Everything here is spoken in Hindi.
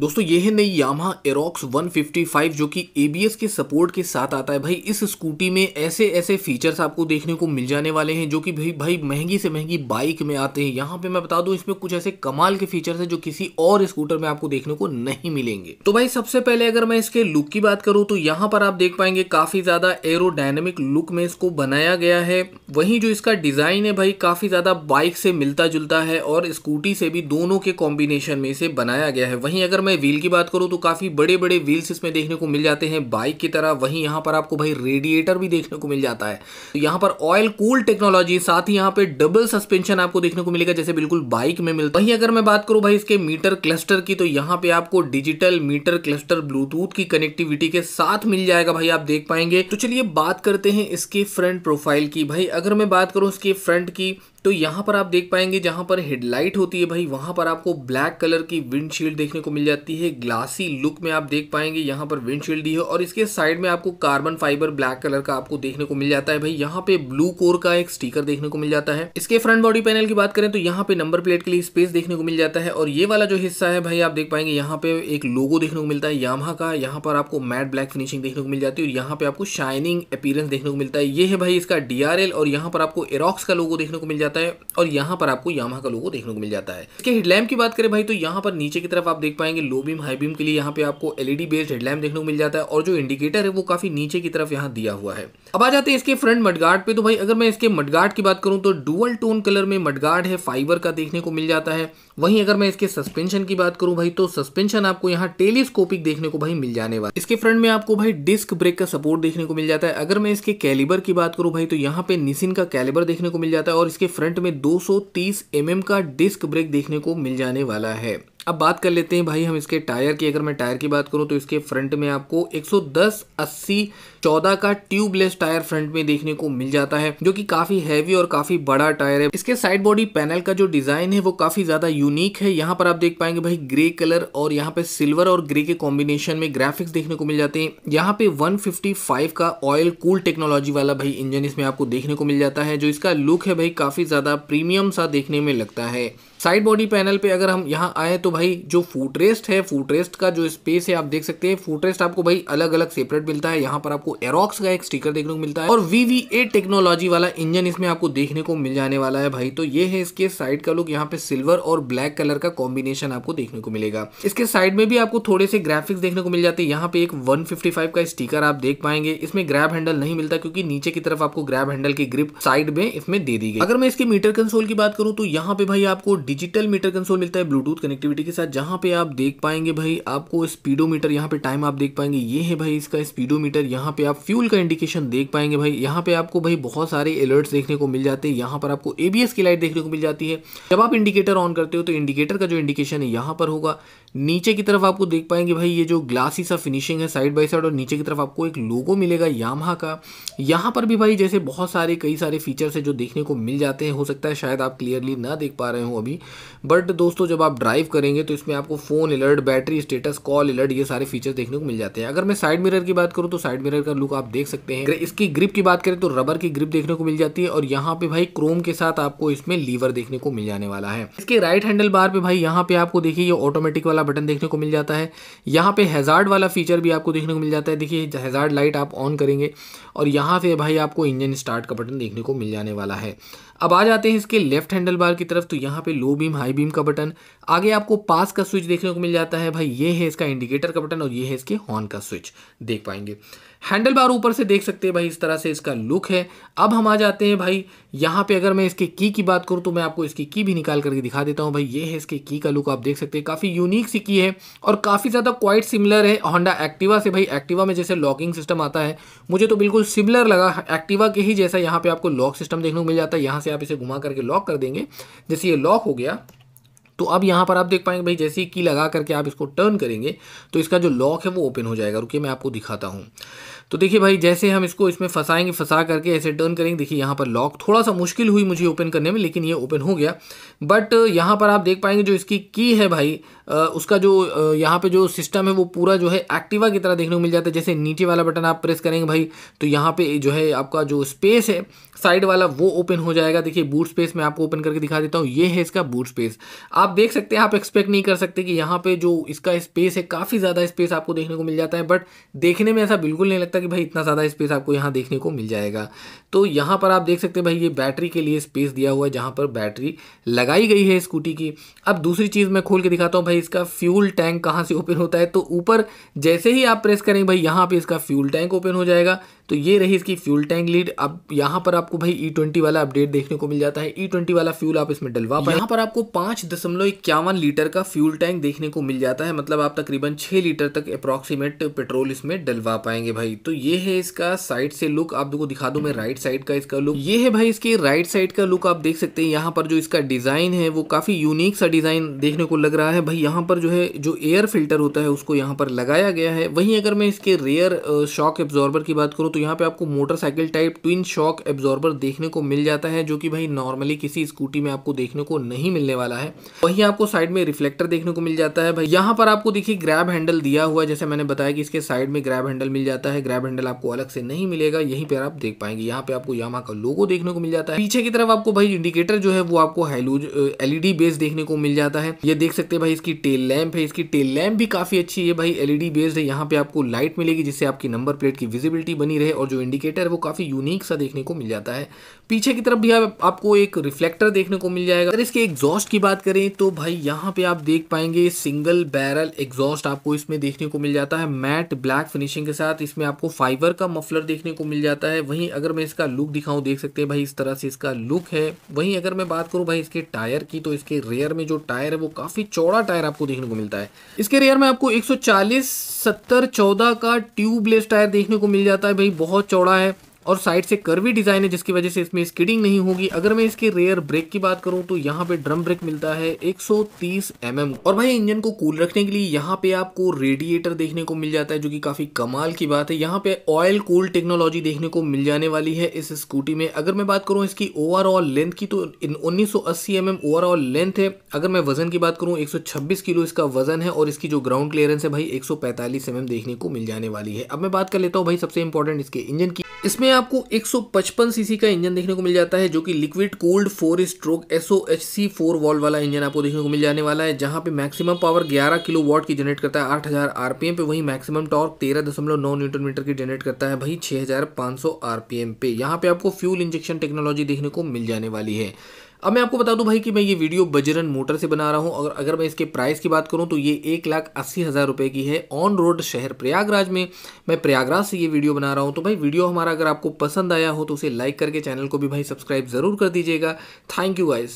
दोस्तों ये है नई यामा एरोक्स 155 जो कि एबीएस के सपोर्ट के साथ आता है भाई इस स्कूटी में ऐसे ऐसे फीचर्स आपको देखने को मिल जाने वाले हैं जो कि भाई भाई महंगी से महंगी बाइक में आते हैं यहाँ पे मैं बता दूं इसमें कुछ ऐसे कमाल के फीचर्स हैं जो किसी और स्कूटर में आपको देखने को नहीं मिलेंगे तो भाई सबसे पहले अगर मैं इसके लुक की बात करूँ तो यहाँ पर आप देख पाएंगे काफ़ी ज़्यादा एरोडायनेमिक लुक में इसको बनाया गया है वहीं जो इसका डिज़ाइन है भाई काफ़ी ज़्यादा बाइक से मिलता जुलता है और स्कूटी से भी दोनों के कॉम्बिनेशन में इसे बनाया गया है वहीं अगर मैं व्हील की बात करूँ तो काफ़ी बड़े बड़े व्हील्स इसमें देखने को मिल जाते हैं बाइक की तरह वहीं यहाँ पर आपको भाई रेडिएटर भी देखने को मिल जाता है तो यहाँ पर ऑयल कूल टेक्नोलॉजी साथ ही यहाँ पे डबल सस्पेंशन आपको देखने को मिलेगा जैसे बिल्कुल बाइक में मिलता वहीं अगर मैं बात करूँ भाई इसके मीटर क्लस्टर की तो यहाँ पे आपको डिजिटल मीटर क्लस्टर ब्लूटूथ की कनेक्टिविटी के साथ मिल जाएगा भाई आप देख पाएंगे तो चलिए बात करते हैं इसके फ्रंट प्रोफाइल की भाई अगर मैं बात करूँ इसके फ्रंट की तो यहाँ पर आप देख पाएंगे जहाँ पर हेडलाइट होती है भाई वहाँ पर आपको ब्लैक कलर की विंडशील्ड देखने को मिल जाती है ग्लासी लुक में आप देख पाएंगे यहाँ पर विंडशील्ड दी है और इसके साइड में आपको कार्बन फाइबर ब्लैक कलर का आपको देखने को मिल जाता है भाई यहाँ पे ब्लू कोर का एक स्टीकर देखने को मिल जाता है इसके फ्रंट बॉडी पैनल की बात करें तो यहाँ पे नंबर प्लेट के लिए स्पेस देखने को मिल जाता है और ये वाला जो हिस्सा है भाई आप देख पाएंगे यहाँ पे एक लोगो देखने को मिलता है यामा का यहाँ पर आपको मैट ब्लैक फिनिशिंग देखने को मिल जाती है और यहाँ पे आपको शाइनिंग अपीरेंस देखने को मिलता है ये है भाई इसका डीआरएल और यहाँ पर आपको एरॉक्स का लोगो देखने को मिल जाता है जाता है और यहाँ पर आपको यामा का लोगो देखने को मिल जाता है इसके हेडलैम्प की बात करें भाई तो यहाँ पर नीचे की तरफ आप देख पाएंगे लो बीम हाई बीम के लिए यहाँ पे आपको एलईडी बेस्ड हेडलैम्प देखने को मिल जाता है और जो इंडिकेटर है वो काफी नीचे की तरफ यहाँ दिया हुआ है अब आ जाते हैं इसके फ्रंट मडगार्ड पे तो भाई अगर मैं इसके मडगार्ड की बात करूँ तो डुअल टोन कलर में मडगार्ड है फाइबर का देखने को मिल जाता है वहीं अगर मैं इसके सस्पेंशन की बात करूं भाई तो सस्पेंशन आपको यहाँ टेलीस्कोपिक देखने को भाई मिल जाने वाला इसके फ्रंट में आपको भाई डिस्क ब्रेक का सपोर्ट देखने को मिल जाता है अगर मैं इसके कैलिबर की बात करूं भाई तो यहाँ पे निसिन का कैलिबर देखने को मिल जाता है और इसके फ्रंट में दो सौ mm का डिस्क ब्रेक देखने को मिल जाने वाला है अब बात कर लेते हैं भाई हम इसके टायर की अगर मैं टायर की बात करूं तो इसके फ्रंट में आपको 110 80 14 का ट्यूबलेस टायर फ्रंट में देखने को मिल जाता है जो कि काफी हैवी और काफी बड़ा टायर है इसके साइड बॉडी पैनल का जो डिजाइन है वो काफी ज्यादा यूनिक है यहाँ पर आप देख पाएंगे भाई ग्रे कलर और यहाँ पे सिल्वर और ग्रे के कॉम्बिनेशन में ग्राफिक्स देखने को मिल जाते हैं यहाँ पे वन का ऑयल कूल टेक्नोलॉजी वाला भाई इंजन इसमें आपको देखने को मिल जाता है जो इसका लुक है भाई काफी ज्यादा प्रीमियम सा देखने में लगता है साइड बॉडी पैनल पे अगर हम यहाँ आए तो भाई जो फूटरेस्ट है फूटरेस्ट का जो स्पेस है आप देख सकते हैं फूटरेस्ट आपको भाई अलग अलग सेपरेट मिलता है यहाँ पर आपको एरोक्स का एक स्टिकर देखने को मिलता है और ए टेक्नोलॉजी वाला इंजन इसमें आपको देखने को मिल जाने वाला है भाई तो ये है इसके साइड का लुक यहाँ पे सिल्वर और ब्लैक कलर का कॉम्बिनेशन आपको देखने को मिलेगा इसके साइड में भी आपको थोड़े से ग्राफिक्स देखने को मिल जाते हैं यहाँ पे एक वन का स्टिकर आप देख पाएंगे इसमें ग्रैब हैंडल नहीं मिलता क्योंकि नीचे की तरफ आपको ग्रैप हैंडल की ग्रिप साइड में इसमें दे दी गई अगर मैं इसके मीटर कंसोल की बात करूँ तो यहाँ पे भाई आपको डी डिजिटल मीटर कंसोल मिलता है ब्लूटूथ कनेक्टिविटी के साथ जहाँ पे आप देख पाएंगे भाई आपको स्पीडोमीटर यहाँ पे टाइम आप देख पाएंगे ये है भाई इसका स्पीडोमीटर यहाँ पे आप फ्यूल का इंडिकेशन देख पाएंगे भाई यहाँ पे आपको भाई बहुत सारे अलर्ट्स देखने को मिल जाते हैं यहाँ पर आपको एबीएस की लाइट देखने को मिल जाती है जब आप इंडिकेटर ऑन करते हो तो इंडिकेटर का जो इंडिकेशन है यहाँ पर होगा नीचे की तरफ आपको देख पाएंगे भाई ये जो ग्लासी सा फिनिशिंग है साइड बाई साइड और नीचे की तरफ आपको एक लोगो मिलेगा यामहा का यहाँ पर भी भाई जैसे बहुत सारे कई सारे फीचर्स है जो देखने को मिल जाते हैं हो सकता है शायद आप क्लियरली ना देख पा रहे हो अभी बट दोस्तों जब आप ड्राइव करेंगे तो इसमें आपको phone alert battery status call alert ये सारे फीचर्स देखने को मिल जाते हैं अगर मैं साइड मिरर की बात करूँ तो साइड मिरर का लुक आप देख सकते हैं इसकी ग्रिप की बात करें तो रबर की ग्रिप देखने को मिल जाती है और यहाँ पे भाई क्रोम के साथ आपको इसमें लीवर देखने को मिल जाने वाला है इसके राइट हैंडल बार पे भाई यहाँ पे आपको देखिए ये ऑटोमेटिक वाला बटन देखने को मिल जाता है यहाँ पे हेजार्ड वाला फीचर भी आपको देखने को मिल जाता है देखिए हेजार्ड लाइट आप ऑन करेंगे और यहाँ से भाई आपको इंजन स्टार्ट का बटन देखने को मिल जाने वाला है अब आ जाते हैं इसके लेफ्ट हैंडल बार की तरफ तो यहाँ पे लो बीम हाई बीम का बटन आगे आपको पास का स्विच देखने को मिल जाता है भाई ये है इसका इंडिकेटर का बटन और ये है इसके हॉर्न का स्विच देख पाएंगे हैंडल बार ऊपर से देख सकते हैं भाई इस तरह से इसका लुक है अब हम आ जाते हैं भाई यहाँ पे अगर मैं इसके की की बात करूँ तो मैं आपको इसकी की भी निकाल करके दिखा देता हूँ भाई ये है इसके की का लुक आप देख सकते हैं काफ़ी यूनिक सी की है और काफ़ी ज़्यादा क्वाइट सिमिलर है होंडा एक्टिवा से भाई एक्टिवा में जैसे लॉकिंग सिस्टम आता है मुझे तो बिल्कुल बिल्कुल सिमिलर लगा एक्टिवा के ही जैसा यहाँ पे आपको लॉक सिस्टम देखने को मिल जाता है यहाँ से आप इसे घुमा करके लॉक कर देंगे जैसे ये लॉक हो गया तो अब यहाँ पर आप देख पाएंगे भाई जैसे ही की लगा करके आप इसको टर्न करेंगे तो इसका जो लॉक है वो ओपन हो जाएगा रुकिए मैं आपको दिखाता हूँ तो देखिए भाई जैसे हम इसको इसमें फंसाएंगे फंसा करके ऐसे टर्न करेंगे देखिए यहाँ पर लॉक थोड़ा सा मुश्किल हुई मुझे ओपन करने में लेकिन ये ओपन हो गया बट यहाँ पर आप देख पाएंगे जो इसकी की है भाई उसका जो यहाँ पे जो सिस्टम है वो पूरा जो है एक्टिवा की तरह देखने को मिल जाता है जैसे नीचे वाला बटन आप प्रेस करेंगे भाई तो यहाँ पर जो है आपका जो स्पेस है साइड वाला वो ओपन हो जाएगा देखिए बूट स्पेस मैं आपको ओपन करके दिखा देता हूँ ये है इसका बूट स्पेस आप देख सकते हैं आप एक्सपेक्ट नहीं कर सकते कि यहाँ पे जो इसका स्पेस है काफ़ी ज़्यादा स्पेस आपको देखने को मिल जाता है बट देखने में ऐसा बिल्कुल नहीं लगता सकता कि भाई इतना ज़्यादा स्पेस आपको यहाँ देखने को मिल जाएगा तो यहाँ पर आप देख सकते हैं भाई ये बैटरी के लिए स्पेस दिया हुआ है जहाँ पर बैटरी लगाई गई है स्कूटी की अब दूसरी चीज़ मैं खोल के दिखाता हूँ भाई इसका फ्यूल टैंक कहाँ से ओपन होता है तो ऊपर जैसे ही आप प्रेस करेंगे भाई यहाँ पर इसका फ्यूल टैंक ओपन हो जाएगा तो ये रही इसकी फ्यूल टैंक लीड अब यहाँ पर आपको भाई ई e ट्वेंटी वाला अपडेट देखने को मिल जाता है ई e ट्वेंटी वाला फ्यूल आप इसमें डलवा पाए यहाँ पर आपको पाँच दशमलव इक्यावन लीटर का फ्यूल टैंक देखने को मिल जाता है मतलब आप तकरीबन छः लीटर तक अप्रॉक्सीमेट पेट्रोल इसमें डलवा पाएंगे भाई तो ये है इसका साइड से लुक आप देखो दिखा दो मैं राइट साइड का इसका लुक ये है भाई इसके राइट साइड का लुक आप देख सकते हैं यहाँ पर जो इसका डिज़ाइन है वो काफ़ी यूनिक सा डिज़ाइन देखने को लग रहा है भाई यहाँ पर जो है जो एयर फिल्टर होता है उसको यहाँ पर लगाया गया है वहीं अगर मैं इसके रेयर शॉक एब्जॉर्बर की बात करूँ तो यहाँ पे आपको motorcycle type twin shock absorber देखने को मिल जाता है जो कि भाई नॉर्मली किसी स्कूटी में आपको देखने को नहीं मिलने वाला है वही आपको साइड में रिफ्लेक्टर देखने को मिल जाता है भाई यहाँ पर आपको देखिए ग्रैब हैंडल दिया हुआ जैसे मैंने बताया कि इसके साइड में ग्रैब हैंडल मिल जाता है ग्रैब हैंडल आपको अलग से नहीं मिलेगा यहीं पर आप देख पाएंगे यहाँ पे आपको यहाँ का लोगो देखने को मिल जाता है पीछे की तरफ आपको भाई इंडिकेटर जो है वो आपको एलईडी बेस देखने को मिल जाता है ये देख सकते हैं भाई इसकी टेल लैम्प है इसकी टेल लैम्प भी काफी अच्छी है भाई एलईडी बेस्ड है यहाँ पे आपको लाइट मिलेगी जिससे आपकी नंबर प्लेट की विजिबिलिटी बनी है और जो इंडिकेटर है वो काफ़ी यूनिक सा देखने को मिल जाता है पीछे की तरफ भी आप, आपको एक रिफ्लेक्टर देखने को मिल जाएगा अगर इसके एग्जॉस्ट की बात करें तो भाई यहाँ पे आप देख पाएंगे सिंगल बैरल एग्जॉस्ट आपको इसमें देखने को मिल जाता है मैट ब्लैक फिनिशिंग के साथ इसमें आपको फाइबर का मफलर देखने को मिल जाता है वहीं अगर मैं इसका लुक दिखाऊं देख सकते हैं भाई इस तरह से इसका लुक है वहीं अगर मैं बात करूँ भाई इसके टायर की तो इसके रेयर में जो टायर है वो काफ़ी चौड़ा टायर आपको देखने को मिलता है इसके रेयर में आपको एक सौ का ट्यूबलेस टायर देखने को मिल जाता है भाई बहुत चौड़ा है और साइड से कर्वी डिज़ाइन है जिसकी वजह से इसमें स्किडिंग नहीं होगी अगर मैं इसके रेयर ब्रेक की बात करूं तो यहाँ पे ड्रम ब्रेक मिलता है 130 mm और भाई इंजन को कूल रखने के लिए यहाँ पे आपको रेडिएटर देखने को मिल जाता है जो कि काफ़ी कमाल की बात है यहाँ पे ऑयल कूल टेक्नोलॉजी देखने को मिल जाने वाली है इस स्कूटी में अगर मैं बात करूँ इसकी ओवरऑल लेंथ की तो उन्नीस सौ ओवरऑल लेंथ mm है अगर मैं वजन की बात करूँ एक किलो इसका वजन है और इसकी जो ग्राउंड क्लियरेंस है भाई एक सौ mm देखने को मिल जाने वाली है अब मैं बात कर लेता हूँ भाई सबसे इंपॉर्टेंट इसके इंजन की इसमें आपको 155 सीसी का इंजन देखने को मिल जाता है जो कि liquid cooled four stroke S O H फोर वॉल वाला इंजन आपको देखने को मिल जाने वाला है जहां पे मैक्सिमम पावर 11 किलो वॉट की जनरेट करता है 8000 आरपीएम पे वहीं मैक्सिमम टॉर्क 13.9 न्यूटन मीटर की जनरेट करता है भाई छह आरपीएम पे यहाँ पे आपको फ्यूल इंजेक्शन टेक्नोलॉजी देखने को मिल जाने वाली है अब मैं आपको बता दूं भाई कि मैं ये वीडियो बजरन मोटर से बना रहा हूं और अगर मैं इसके प्राइस की बात करूं तो ये एक लाख अस्सी हज़ार रुपये की है ऑन रोड शहर प्रयागराज में मैं प्रयागराज से ये वीडियो बना रहा हूं तो भाई वीडियो हमारा अगर आपको पसंद आया हो तो उसे लाइक करके चैनल को भी भाई सब्सक्राइब ज़रूर कर दीजिएगा थैंक यू गाइज